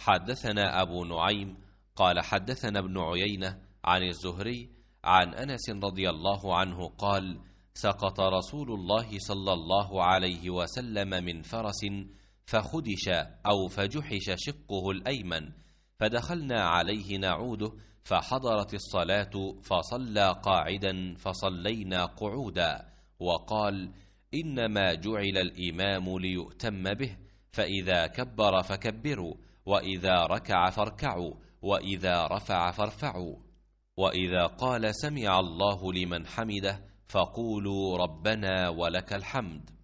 حدثنا أبو نعيم قال حدثنا ابن عيينة عن الزهري عن أنس رضي الله عنه قال سقط رسول الله صلى الله عليه وسلم من فرس فخدش أو فجحش شقه الأيمن فدخلنا عليه نعوده فحضرت الصلاة فصلى قاعدا فصلينا قعودا وقال إنما جعل الإمام ليؤتم به فإذا كبر فكبروا وإذا ركع فاركعوا وإذا رفع فارفعوا وإذا قال سمع الله لمن حمده فقولوا ربنا ولك الحمد